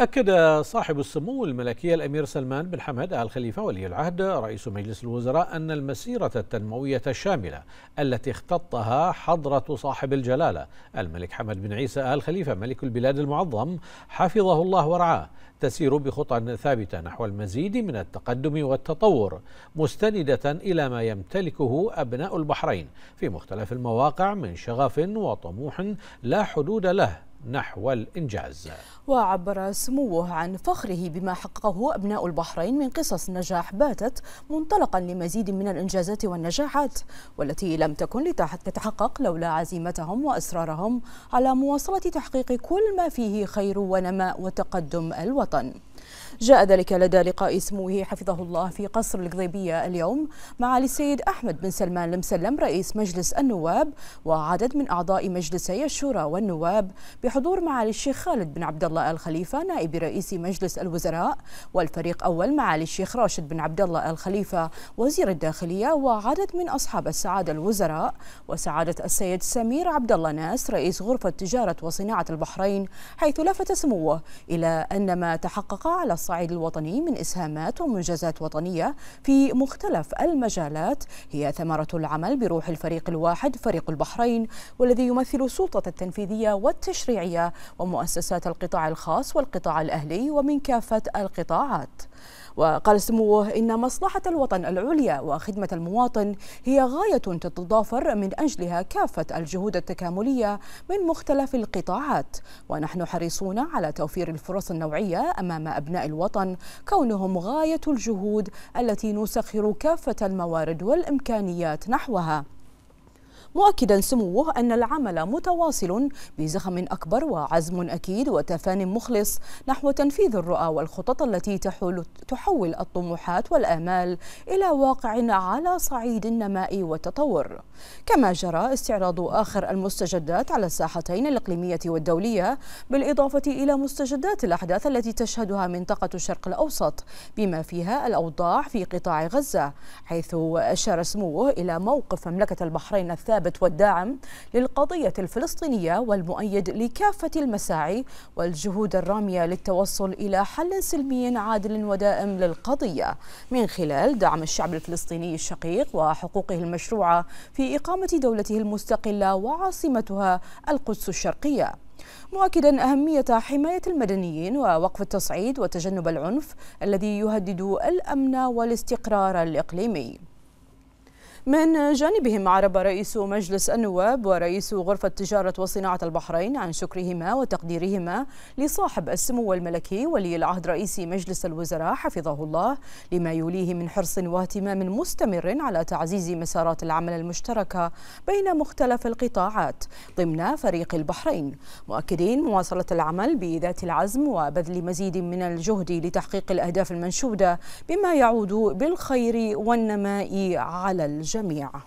أكد صاحب السمو الملكي الأمير سلمان بن حمد آل خليفة ولي العهد رئيس مجلس الوزراء أن المسيرة التنموية الشاملة التي اختطها حضرة صاحب الجلالة الملك حمد بن عيسى آل خليفة ملك البلاد المعظم حفظه الله ورعاه تسير بخطى ثابتة نحو المزيد من التقدم والتطور مستندة إلى ما يمتلكه أبناء البحرين في مختلف المواقع من شغف وطموح لا حدود له نحو الإنجاز وعبر سموه عن فخره بما حققه أبناء البحرين من قصص نجاح باتت منطلقا لمزيد من الإنجازات والنجاحات والتي لم تكن لتتحقق لولا عزيمتهم وإصرارهم على مواصلة تحقيق كل ما فيه خير ونماء وتقدم الوطن جاء ذلك لدى لقاء سموه حفظه الله في قصر القضيبية اليوم مع السيد أحمد بن سلمان المسلم رئيس مجلس النواب وعدد من أعضاء مجلسي الشورى والنواب بحضور معالي الشيخ خالد بن عبد الله الخليفة نائب رئيس مجلس الوزراء والفريق أول معالي الشيخ راشد بن عبد الله الخليفة وزير الداخلية وعدد من أصحاب السعادة الوزراء وسعادة السيد سمير عبد الله ناس رئيس غرفة تجارة وصناعة البحرين حيث لفت سموه إلى أن ما تحقق على الصعيد الوطني من إسهامات ومنجزات وطنية في مختلف المجالات هي ثمرة العمل بروح الفريق الواحد فريق البحرين والذي يمثل السلطة التنفيذية والتشريعية ومؤسسات القطاع الخاص والقطاع الأهلي ومن كافة القطاعات وقال سموه إن مصلحة الوطن العليا وخدمة المواطن هي غاية تتضافر من أجلها كافة الجهود التكاملية من مختلف القطاعات ونحن حريصون على توفير الفرص النوعية أمام أبناء الوطن كونهم غاية الجهود التي نسخر كافة الموارد والإمكانيات نحوها مؤكدا سموه أن العمل متواصل بزخم أكبر وعزم أكيد وتفان مخلص نحو تنفيذ الرؤى والخطط التي تحول تحول الطموحات والآمال إلى واقع على صعيد النماء والتطور كما جرى استعراض آخر المستجدات على الساحتين الإقليمية والدولية بالإضافة إلى مستجدات الأحداث التي تشهدها منطقة الشرق الأوسط بما فيها الأوضاع في قطاع غزة حيث أشار سموه إلى موقف مملكة البحرين الثالث الثابت والداعم للقضية الفلسطينية والمؤيد لكافة المساعي والجهود الرامية للتوصل إلى حل سلمي عادل ودائم للقضية من خلال دعم الشعب الفلسطيني الشقيق وحقوقه المشروعة في إقامة دولته المستقلة وعاصمتها القدس الشرقية مؤكدا أهمية حماية المدنيين ووقف التصعيد وتجنب العنف الذي يهدد الأمن والاستقرار الإقليمي من جانبهم عرب رئيس مجلس النواب ورئيس غرفة تجارة وصناعة البحرين عن شكرهما وتقديرهما لصاحب السمو الملكي ولي العهد رئيس مجلس الوزراء حفظه الله لما يوليه من حرص واهتمام مستمر على تعزيز مسارات العمل المشتركة بين مختلف القطاعات ضمن فريق البحرين مؤكدين مواصلة العمل بذات العزم وبذل مزيد من الجهد لتحقيق الأهداف المنشودة بما يعود بالخير والنماء على الجهد الجميع